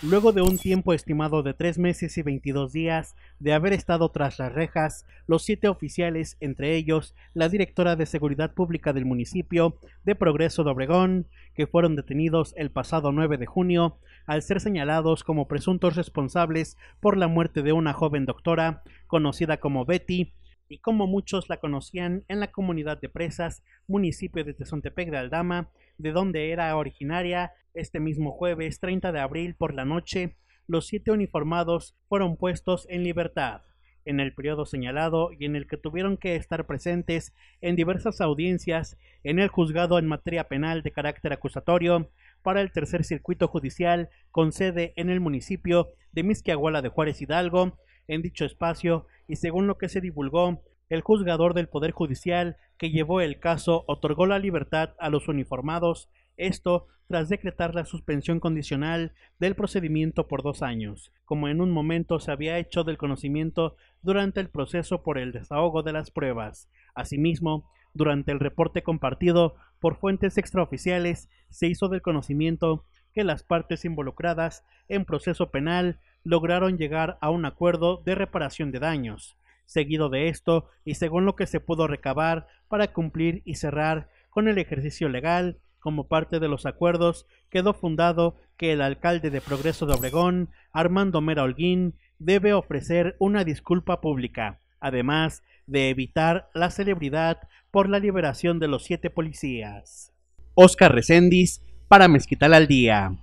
Luego de un tiempo estimado de tres meses y veintidós días de haber estado tras las rejas, los siete oficiales, entre ellos la directora de Seguridad Pública del municipio de Progreso de Obregón, que fueron detenidos el pasado 9 de junio, al ser señalados como presuntos responsables por la muerte de una joven doctora, conocida como Betty, y como muchos la conocían en la comunidad de Presas, municipio de Tezontepec de Aldama, de donde era originaria, este mismo jueves 30 de abril por la noche, los siete uniformados fueron puestos en libertad en el periodo señalado y en el que tuvieron que estar presentes en diversas audiencias en el juzgado en materia penal de carácter acusatorio para el tercer circuito judicial con sede en el municipio de Misquiahuala de Juárez Hidalgo. En dicho espacio y según lo que se divulgó, el juzgador del Poder Judicial que llevó el caso otorgó la libertad a los uniformados, esto tras decretar la suspensión condicional del procedimiento por dos años, como en un momento se había hecho del conocimiento durante el proceso por el desahogo de las pruebas. Asimismo, durante el reporte compartido por fuentes extraoficiales, se hizo del conocimiento que las partes involucradas en proceso penal lograron llegar a un acuerdo de reparación de daños. Seguido de esto, y según lo que se pudo recabar para cumplir y cerrar con el ejercicio legal, como parte de los acuerdos, quedó fundado que el alcalde de Progreso de Obregón, Armando Mera Holguín, debe ofrecer una disculpa pública, además de evitar la celebridad por la liberación de los siete policías. Oscar Recendis para Mezquital al Día.